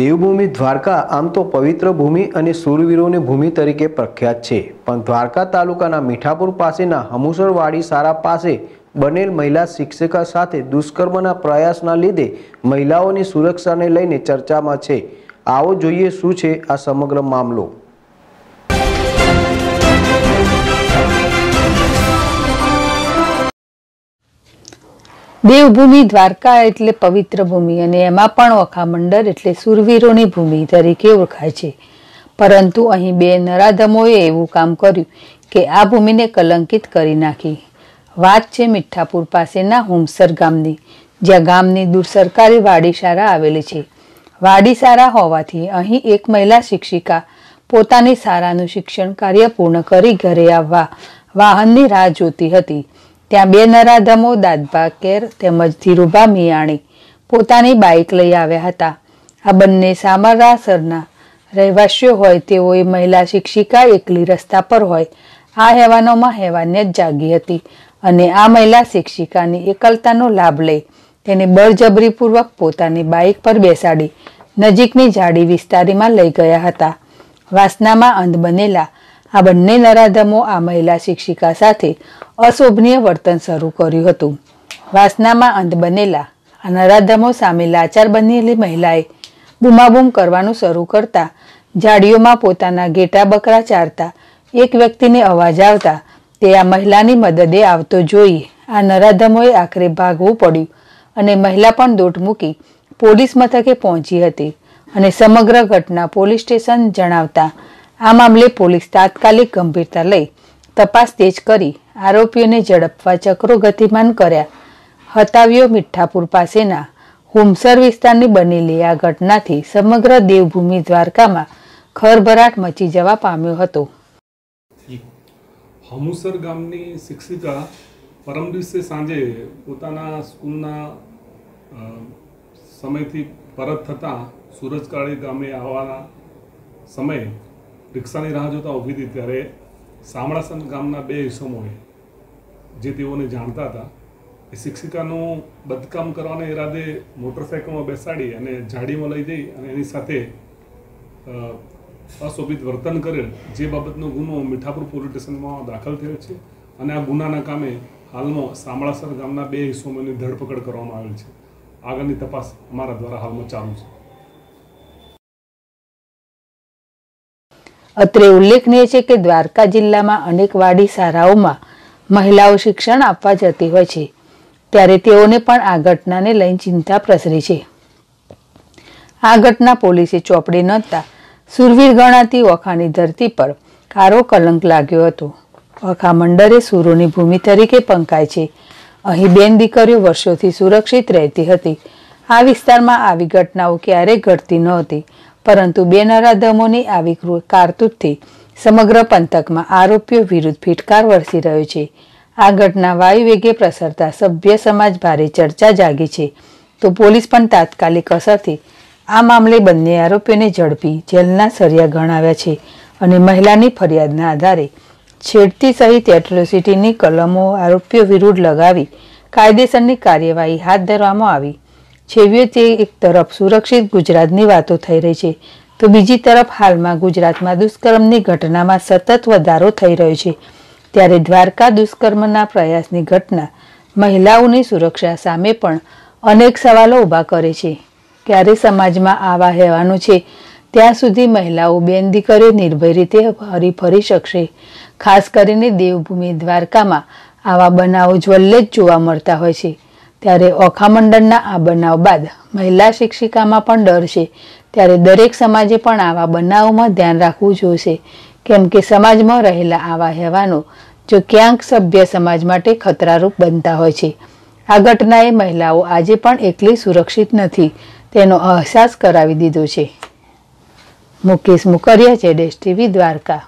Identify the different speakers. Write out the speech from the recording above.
Speaker 1: દેવભૂમિ દ્વારકા આમ તો પવિત્ર ભૂમિ અને સૂરવીરોની ભૂમિ તરીકે પ્રખ્યાત છે પણ દ્વારકા તાલુકાના મીઠાપુર પાસેના હમુસરવાડી સારા પાસે બનેલ મહિલા શિક્ષિકા સાથે દુષ્કર્મના પ્રયાસના લીધે મહિલાઓની સુરક્ષાને લઈને ચર્ચામાં છે આવો જોઈએ શું છે આ સમગ્ર મામલો દેવભૂમિ દ્વારકા એટલે પવિત્ર ભૂમિ અને એમાં પણ વખામંડળ એટલે સુરવીરોની ભૂમિ તરીકે ઓળખાય છે પરંતુ અહીં બે નરાધમોએ એવું કામ કર્યું કે આ ભૂમિને કલંકિત કરી નાખી વાત છે મીઠાપુર પાસેના હુમસર ગામની જ્યાં ગામની દૂર સરકારી વાડીશાળા આવેલી છે વાડીશાળા હોવાથી અહીં એક મહિલા શિક્ષિકા પોતાની શાળાનું શિક્ષણ કાર્ય પૂર્ણ કરી ઘરે આવવા વાહનની રાહ જોતી હતી ત્યાં બે નરાધમો દાદભા કેર તેમજ ધીરુભા મિયાણી પોતાની બાઇક લઈ આવ્યા હતા આ બંને સામરાસરના રહેવાસીઓ હોય તેઓએ મહિલા શિક્ષિકા એકલી રસ્તા પર હોય આ હેવાનોમાં જ જાગી હતી અને આ મહિલા શિક્ષિકાની એકલતાનો લાભ લઈ તેને બળજબરીપૂર્વક પોતાની બાઇક પર બેસાડી નજીકની જાડી વિસ્તારીમાં લઈ ગયા હતા વાસનામાં અંધ બનેલા આ બંને નરાધમો આ મહિલા શિક્ષિકા સાથે અશોભનીય વર્તન શરૂ કર્યું હતું વાસનામાં અંધ બનેલા આ નરાધમો સામે લાચાર બનેલી મહિલાએ બૂમાબૂમ કરવાનું શરૂ કરતા ઝાડીઓમાં પોતાના ઘેટા બકરા ચારતા એક વ્યક્તિને અવાજ આવતા તે આ મહિલાની મદદે આવતો જોઈ આ નરાધમોએ આખરે ભાગવું પડ્યું અને મહિલા પણ દોટ મૂકી પોલીસ મથકે પહોંચી હતી અને સમગ્ર ઘટના પોલીસ સ્ટેશન જણાવતા આ મામલે પોલીસ તાત્કાલિક ગંભીરતા લઈ તપાસ તેજ કરી આરોપીઓને ઝડપવા ચક્રો ગતિમાન કર્યા હતાવ્યો મીઠાપુર પાસેના હુમસર વિસ્તારની બનેલી આ ઘટનાથી સમગ્ર દેવભૂમિ દ્વારકામાં ખરભરાટ મચી જવા પામ્યો હતો
Speaker 2: હમુસર ગામની શિક્ષિકા પરમ દિવસે સાંજે પોતાના સ્કૂલના સમયથી પરત થતાં સુરજકાળી ગામે આવવાના સમયે રિક્ષાની રાહ જોતા ઊભી હતી ત્યારે શામળાસન ગામના બે ઇસમોએ જે તેઓને જાણતા હતા એ શિક્ષિકાનું બદકામ કરવાના ઈરાદે મોટરસાઇકલમાં બેસાડી અને ઝાડીમાં લઈ જઈ અને એની સાથે અશોભિત વર્તન કરેલ જે બાબતનો ગુનો મીઠાપુર પોલીસ સ્ટેશનમાં દાખલ થયો છે અને આ ગુનાના કામે હાલમાં શામળાસર ગામના બે ઇસમોની ધરપકડ કરવામાં આવેલ છે આગળની તપાસ અમારા દ્વારા હાલમાં ચાલુ છે
Speaker 1: અત્રે ઉલ્લેખનીય છે કે દ્વારકા જિલ્લામાં અનેક વાડી શાળાઓમાં મહિલાઓ શિક્ષણ આપવા જતી હોય છે ત્યારે તેઓને પણ આ ઘટનાને લઈને ચિંતા પ્રસરી છે આ ઘટના પોલીસે ચોપડે નહોતા સુરવીર ગણાતી ઓખાની ધરતી પર કારો કલંક લાગ્યો હતો ઓખા મંડળે સુરોની ભૂમિ તરીકે પંકાય છે અહીં બેન દીકરીઓ વર્ષોથી સુરક્ષિત રહેતી હતી આ વિસ્તારમાં આવી ઘટનાઓ ક્યારેય ઘટતી નહોતી પરંતુ બે નરાધમોની આવી કારતૂતથી સમગ્ર પંથકમાં આરોપીઓ વિરુદ્ધ ફિટકાર વરસી રહ્યો છે આ ઘટના વાયુવેગે વેગે પ્રસરતા સભ્ય સમાજ ભારે ચર્ચા જાગી છે તો પોલીસ પણ તાત્કાલિક અસરથી આ મામલે બંને આરોપીઓને ઝડપી જેલના સરિયા ગણાવ્યા છે અને મહિલાની ફરિયાદના આધારે છેડતી સહિત એટ્રોસિટીની કલમો આરોપીઓ વિરુદ્ધ લગાવી કાયદેસરની કાર્યવાહી હાથ ધરવામાં આવી છેવીએ તે એક તરફ સુરક્ષિત ગુજરાતની વાતો થઈ રહી છે તો બીજી તરફ હાલમાં ગુજરાતમાં દુષ્કર્મની ઘટનામાં સતત વધારો થઈ રહ્યો છે ત્યારે દ્વારકા દુષ્કર્મના પ્રયાસની ઘટના મહિલાઓની સુરક્ષા સામે પણ અનેક સવાલો ઊભા કરે છે ક્યારે સમાજમાં આવા હેવાનો છે ત્યાં સુધી મહિલાઓ બેન દીકરીઓ નિર્ભય રીતે હરી ફરી શકશે ખાસ કરીને દેવભૂમિ દ્વારકામાં આવા બનાવો જ્વલ્લે જ જોવા મળતા હોય છે ત્યારે ઓખામંડળના આ બનાવ બાદ મહિલા શિક્ષિકામાં પણ ડર છે ત્યારે દરેક સમાજે પણ આવા બનાવોમાં ધ્યાન રાખવું જોઈશે કેમ કે સમાજમાં રહેલા આવા હેવાનો જો ક્યાંક સભ્ય સમાજ માટે ખતરારૂપ બનતા હોય છે આ ઘટનાએ મહિલાઓ આજે પણ એકલી સુરક્ષિત નથી તેનો અહેસાસ કરાવી દીધો છે મુકેશ મુકરિયા છે ડેશ ટીવી દ્વારકા